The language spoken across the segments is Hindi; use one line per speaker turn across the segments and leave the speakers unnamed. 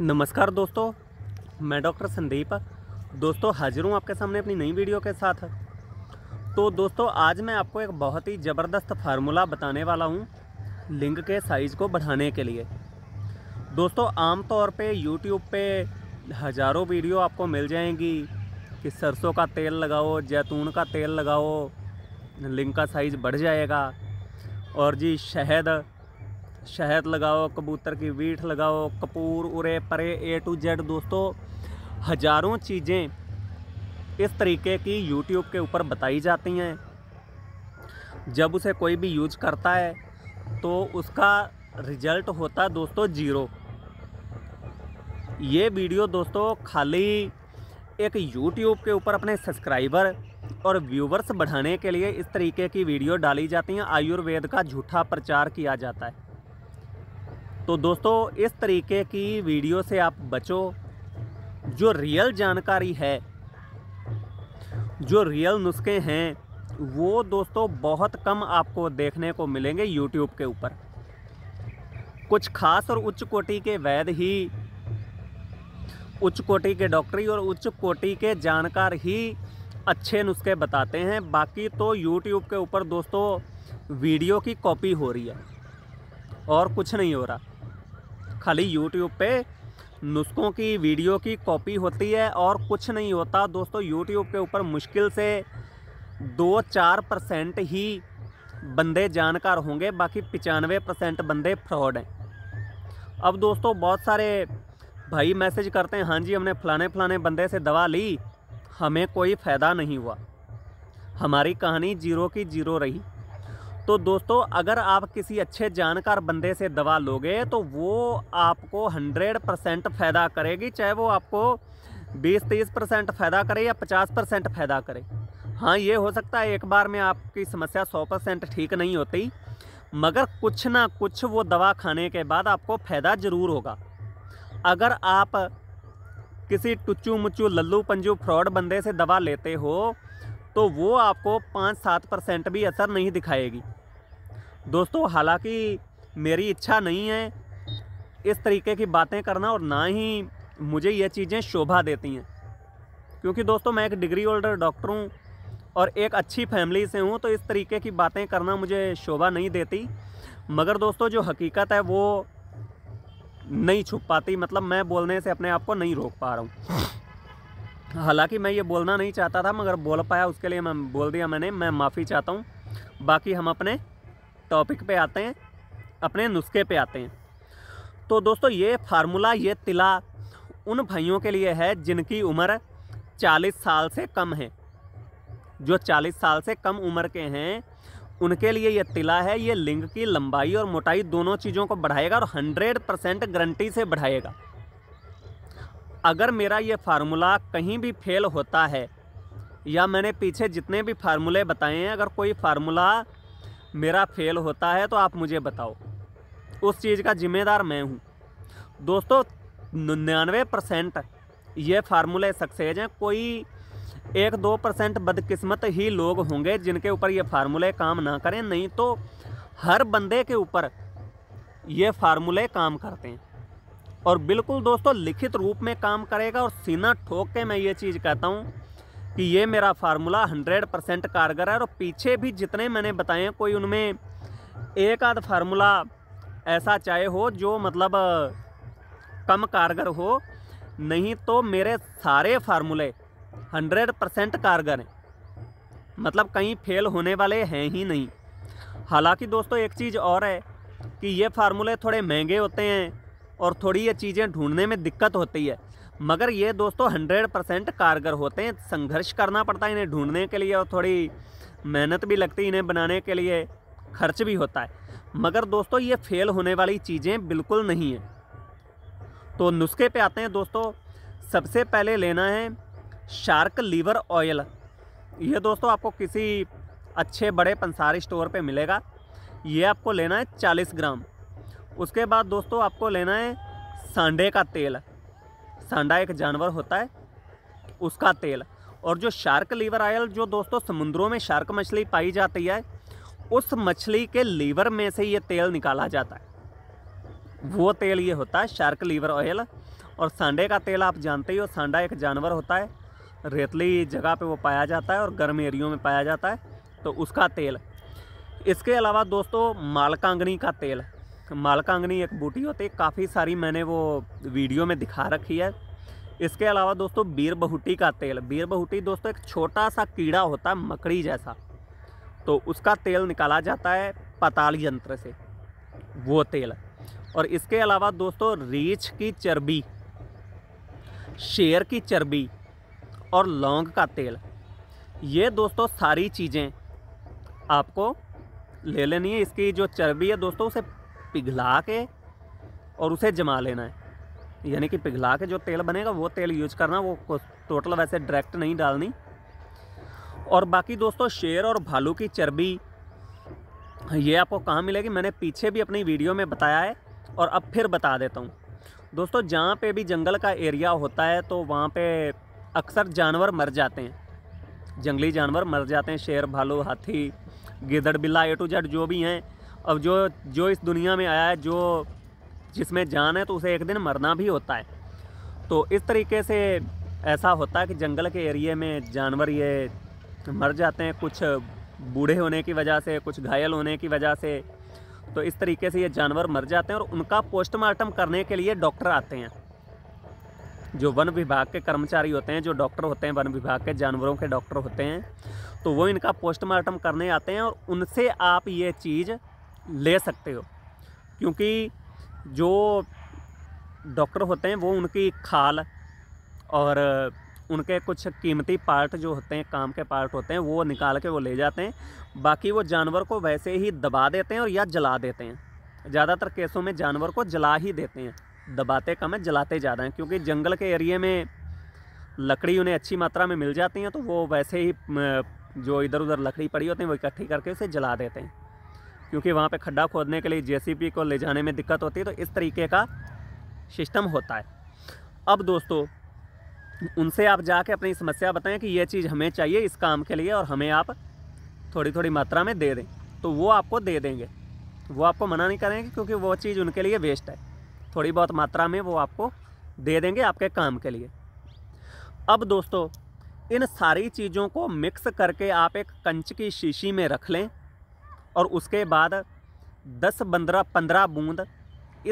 नमस्कार दोस्तों मैं डॉक्टर संदीप दोस्तों हाजिर हूँ आपके सामने अपनी नई वीडियो के साथ तो दोस्तों आज मैं आपको एक बहुत ही ज़बरदस्त फार्मूला बताने वाला हूँ लिंग के साइज़ को बढ़ाने के लिए दोस्तों आम तौर पे यूट्यूब पे हज़ारों वीडियो आपको मिल जाएंगी कि सरसों का तेल लगाओ जैतून का तेल लगाओ लिंग का साइज़ बढ़ जाएगा और जी शहद शहद लगाओ कबूतर की वीट लगाओ कपूर उरे परे ए टू जेड दोस्तों हज़ारों चीज़ें इस तरीके की यूट्यूब के ऊपर बताई जाती हैं जब उसे कोई भी यूज करता है तो उसका रिजल्ट होता है दोस्तों ज़ीरो ये वीडियो दोस्तों खाली एक यूट्यूब के ऊपर अपने सब्सक्राइबर और व्यूवर्स बढ़ाने के लिए इस तरीके की वीडियो डाली जाती हैं आयुर्वेद का झूठा प्रचार किया जाता है तो दोस्तों इस तरीके की वीडियो से आप बचो जो रियल जानकारी है जो रियल नुस्खे हैं वो दोस्तों बहुत कम आपको देखने को मिलेंगे यूट्यूब के ऊपर कुछ खास और उच्च कोटि के वैद ही उच्च कोटि के डॉक्टरी और उच्च कोटि के जानकार ही अच्छे नुस्खे बताते हैं बाकी तो यूट्यूब के ऊपर दोस्तों वीडियो की कॉपी हो रही है और कुछ नहीं हो रहा खाली यूट्यूब पे नुस्खों की वीडियो की कॉपी होती है और कुछ नहीं होता दोस्तों यूट्यूब के ऊपर मुश्किल से दो चार परसेंट ही बंदे जानकार होंगे बाकी पचानवे परसेंट बंदे फ्रॉड हैं अब दोस्तों बहुत सारे भाई मैसेज करते हैं हाँ जी हमने फलाने फलाने बंदे से दवा ली हमें कोई फ़ायदा नहीं हुआ हमारी कहानी जीरो की जीरो रही तो दोस्तों अगर आप किसी अच्छे जानकार बंदे से दवा लोगे तो वो आपको 100 परसेंट फ़ायदा करेगी चाहे वो आपको 20-30 परसेंट फ़ायदा करे या 50 परसेंट फ़ायदा करे हाँ ये हो सकता है एक बार में आपकी समस्या 100 परसेंट ठीक नहीं होती मगर कुछ ना कुछ वो दवा खाने के बाद आपको फ़ायदा ज़रूर होगा अगर आप किसी टुच्चू मुच्चू लल्लू पंजू फ्रॉड बंदे से दवा लेते हो तो वो आपको पाँच सात परसेंट भी असर नहीं दिखाएगी दोस्तों हालांकि मेरी इच्छा नहीं है इस तरीके की बातें करना और ना ही मुझे ये चीज़ें शोभा देती हैं क्योंकि दोस्तों मैं एक डिग्री होल्डर डॉक्टर हूँ और एक अच्छी फैमिली से हूँ तो इस तरीके की बातें करना मुझे शोभा नहीं देती मगर दोस्तों जो हकीकत है वो नहीं छुप पाती मतलब मैं बोलने से अपने आप को नहीं रोक पा रहा हूँ हालांकि मैं ये बोलना नहीं चाहता था मगर बोल पाया उसके लिए मैं बोल दिया मैंने मैं माफ़ी चाहता हूँ बाकी हम अपने टॉपिक पे आते हैं अपने नुस्खे पे आते हैं तो दोस्तों ये फार्मूला ये तिला उन भाइयों के लिए है जिनकी उम्र 40 साल से कम है जो 40 साल से कम उम्र के हैं उनके लिए ये तिला है ये लिंग की लंबाई और मोटाई दोनों चीज़ों को बढ़ाएगा और हंड्रेड परसेंट गारंटी से बढ़ाएगा अगर मेरा ये फार्मूला कहीं भी फेल होता है या मैंने पीछे जितने भी फार्मूले बताए हैं अगर कोई फार्मूला मेरा फेल होता है तो आप मुझे बताओ उस चीज़ का जिम्मेदार मैं हूँ दोस्तों निन्यानवे परसेंट ये फार्मूले सक्सेज हैं कोई एक दो परसेंट बदकिस्मत ही लोग होंगे जिनके ऊपर ये फार्मूले काम ना करें नहीं तो हर बंदे के ऊपर ये फार्मूले काम करते हैं और बिल्कुल दोस्तों लिखित रूप में काम करेगा और सीना ठोक के मैं ये चीज़ कहता हूँ कि ये मेरा फार्मूला हंड्रेड परसेंट कारगर है और पीछे भी जितने मैंने बताए कोई उनमें एक आध फार्मूला ऐसा चाहे हो जो मतलब कम कारगर हो नहीं तो मेरे सारे फार्मूले हंड्रेड परसेंट कारगर हैं मतलब कहीं फेल होने वाले हैं ही नहीं हालांकि दोस्तों एक चीज़ और है कि ये फार्मूले थोड़े महंगे होते हैं और थोड़ी ये चीज़ें ढूंढने में दिक्कत होती है मगर ये दोस्तों हंड्रेड परसेंट कारगर होते हैं संघर्ष करना पड़ता है इन्हें ढूंढने के लिए और थोड़ी मेहनत भी लगती है इन्हें बनाने के लिए खर्च भी होता है मगर दोस्तों ये फेल होने वाली चीज़ें बिल्कुल नहीं हैं तो नुस्खे पे आते हैं दोस्तों सबसे पहले लेना है शार्क लीवर ऑयल ये दोस्तों आपको किसी अच्छे बड़े पंसारी स्टोर पे मिलेगा ये आपको लेना है 40 ग्राम उसके बाद दोस्तों आपको लेना है सांडे का तेल सांडा एक जानवर होता है उसका तेल और जो शार्क लीवर आयल जो दोस्तों समुद्रों में शार्क मछली पाई जाती है उस मछली के लीवर में से ये तेल निकाला जाता है वो तेल ये होता है शार्क लीवर ऑयल और सांडे का तेल आप जानते ही हो सांडा एक जानवर होता है रेतली जगह पे वो पाया जाता है और गर्म एरियो में पाया जाता है तो उसका तेल इसके अलावा दोस्तों मालकांगनी का तेल मालकांगनी एक बूटी होती है काफ़ी सारी मैंने वो वीडियो में दिखा रखी है इसके अलावा दोस्तों बीर बहुटी का तेल बीर बहुटी दोस्तों एक छोटा सा कीड़ा होता है मकड़ी जैसा तो उसका तेल निकाला जाता है पताल यंत्र से वो तेल और इसके अलावा दोस्तों रीछ की चर्बी शेर की चर्बी और लौंग का तेल ये दोस्तों सारी चीज़ें आपको ले लेनी है इसकी जो चर्बी है दोस्तों उसे पिघला के और उसे जमा लेना है यानी कि पिघला के जो तेल बनेगा वो तेल यूज करना वो टोटल वैसे डायरेक्ट नहीं डालनी और बाकी दोस्तों शेर और भालू की चर्बी ये आपको कहाँ मिलेगी मैंने पीछे भी अपनी वीडियो में बताया है और अब फिर बता देता हूँ दोस्तों जहाँ पे भी जंगल का एरिया होता है तो वहाँ पे अक्सर जानवर मर जाते हैं जंगली जानवर मर जाते हैं शेर भालू हाथी गिदड़ बिल्ला ए टू जेड जो भी हैं अब जो जो इस दुनिया में आया है जो जिसमें जान है तो उसे एक दिन मरना भी होता है तो इस तरीके से ऐसा होता है कि जंगल के एरिए में जानवर ये मर जाते हैं कुछ बूढ़े होने की वजह से कुछ घायल होने की वजह से तो इस तरीके से ये जानवर मर जाते हैं और उनका पोस्टमार्टम करने के लिए डॉक्टर आते हैं जो वन विभाग के कर्मचारी होते हैं जो डॉक्टर होते हैं वन विभाग के जानवरों के डॉक्टर होते हैं तो वो इनका पोस्टमार्टम करने आते हैं और उनसे आप ये चीज़ ले सकते हो क्योंकि जो डॉक्टर होते हैं वो उनकी खाल और उनके कुछ कीमती पार्ट जो होते हैं काम के पार्ट होते हैं वो निकाल के वो ले जाते हैं बाकी वो जानवर को वैसे ही दबा देते हैं और या जला देते हैं ज़्यादातर केसों में जानवर को जला ही देते हैं दबाते कम है जलाते ज़्यादा हैं क्योंकि जंगल के एरिए में लकड़ी उन्हें अच्छी मात्रा में मिल जाती हैं तो वो वैसे ही जो इधर उधर लकड़ी पड़ी होती है वो इकट्ठी करके उसे जला देते हैं क्योंकि वहाँ पे खड्डा खोदने के लिए जे को ले जाने में दिक्कत होती है तो इस तरीके का सिस्टम होता है अब दोस्तों उनसे आप जाके अपनी समस्या बताएं कि ये चीज़ हमें चाहिए इस काम के लिए और हमें आप थोड़ी थोड़ी मात्रा में दे दें तो वो आपको दे देंगे वो आपको मना नहीं करेंगे क्योंकि वो चीज़ उनके लिए वेस्ट है थोड़ी बहुत मात्रा में वो आपको दे देंगे आपके काम के लिए अब दोस्तों इन सारी चीज़ों को मिक्स करके आप एक कंच की शीशी में रख लें और उसके बाद दस पंद्रह पंद्रह बूंद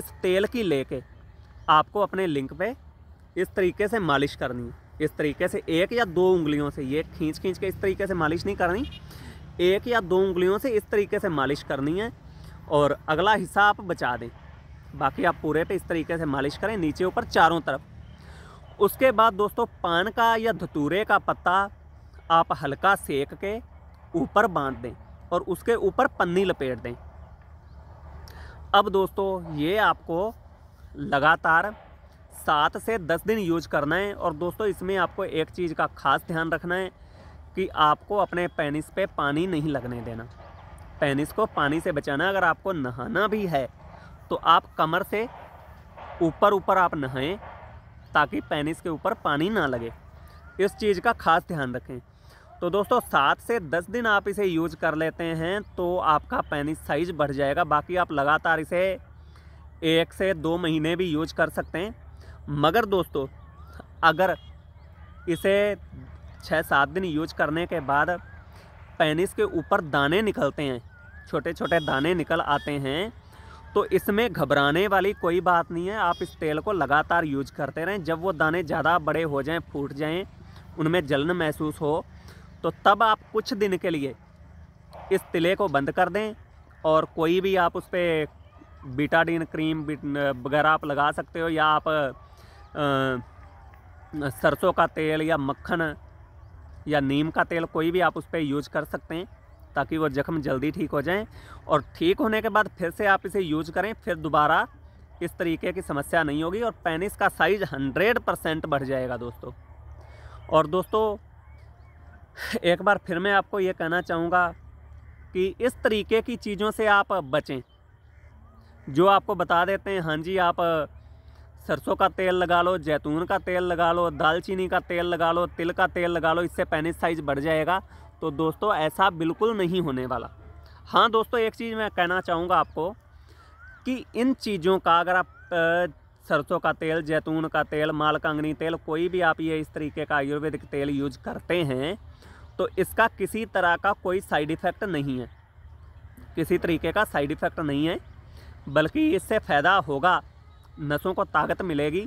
इस तेल की लेके आपको अपने लिंक पे इस तरीके से मालिश करनी है इस तरीके से एक या दो उंगलियों से ये खींच खींच के इस तरीके से मालिश नहीं करनी एक या दो उंगलियों से इस तरीके से मालिश करनी है और अगला हिस्सा आप बचा दें बाकी आप पूरे पे इस तरीके से मालिश करें नीचे ऊपर चारों तरफ उसके बाद दोस्तों पान का या धतूरे का पत्ता आप हल्का सेक के ऊपर बांध दें और उसके ऊपर पन्नी लपेट दें अब दोस्तों ये आपको लगातार सात से दस दिन यूज करना है और दोस्तों इसमें आपको एक चीज़ का खास ध्यान रखना है कि आपको अपने पेनिस पे पानी नहीं लगने देना पेनिस को पानी से बचाना अगर आपको नहाना भी है तो आप कमर से ऊपर ऊपर आप नहाएं ताकि पेनिस के ऊपर पानी ना लगे इस चीज़ का खास ध्यान रखें तो दोस्तों सात से दस दिन आप इसे यूज कर लेते हैं तो आपका पेनिस साइज बढ़ जाएगा बाकी आप लगातार इसे एक से दो महीने भी यूज कर सकते हैं मगर दोस्तों अगर इसे छः सात दिन यूज करने के बाद पेनिस के ऊपर दाने निकलते हैं छोटे छोटे दाने निकल आते हैं तो इसमें घबराने वाली कोई बात नहीं है आप इस तेल को लगातार यूज करते रहें जब वो दाने ज़्यादा बड़े हो जाएं फूट जाएं उनमें जलन महसूस हो तो तब आप कुछ दिन के लिए इस तिले को बंद कर दें और कोई भी आप उस पर बीटाडीन क्रीम वगैरह आप लगा सकते हो या आप सरसों का तेल या मक्खन या नीम का तेल कोई भी आप उस पर यूज कर सकते हैं ताकि वो ज़ख्म जल्दी ठीक हो जाएं और ठीक होने के बाद फिर से आप इसे यूज करें फिर दोबारा इस तरीके की समस्या नहीं होगी और पेनिस का साइज़ हंड्रेड परसेंट बढ़ जाएगा दोस्तों और दोस्तों एक बार फिर मैं आपको ये कहना चाहूँगा कि इस तरीके की चीज़ों से आप बचें जो आपको बता देते हैं हाँ जी आप सरसों का तेल लगा लो जैतून का तेल लगा लो दालचीनी का तेल लगा लो तिल का तेल लगा लो इससे पैनिस साइज बढ़ जाएगा तो दोस्तों ऐसा बिल्कुल नहीं होने वाला हाँ दोस्तों एक चीज़ मैं कहना चाहूँगा आपको कि इन चीज़ों का अगर आप सरसों का तेल जैतून का तेल मालकांगनी तेल कोई भी आप ये इस तरीके का आयुर्वेदिक तेल यूज करते हैं तो इसका किसी तरह का कोई साइड इफ़ेक्ट नहीं है किसी तरीके का साइड इफ़ेक्ट नहीं है बल्कि इससे फ़ायदा होगा नसों को ताकत मिलेगी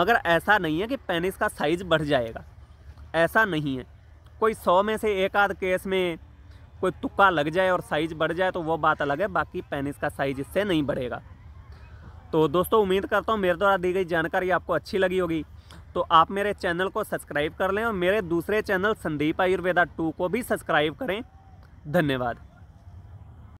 मगर ऐसा नहीं है कि पेनिस का साइज़ बढ़ जाएगा ऐसा नहीं है कोई सौ में से एक आध केस में कोई तुक्का लग जाए और साइज़ बढ़ जाए तो वो बात अलग है बाकी पेनिस का साइज़ इससे नहीं बढ़ेगा तो दोस्तों उम्मीद करता हूँ मेरे द्वारा दी गई जानकारी आपको अच्छी लगी होगी तो आप मेरे चैनल को सब्सक्राइब कर लें और मेरे दूसरे चैनल संदीप आयुर्वेदा टू को भी सब्सक्राइब करें धन्यवाद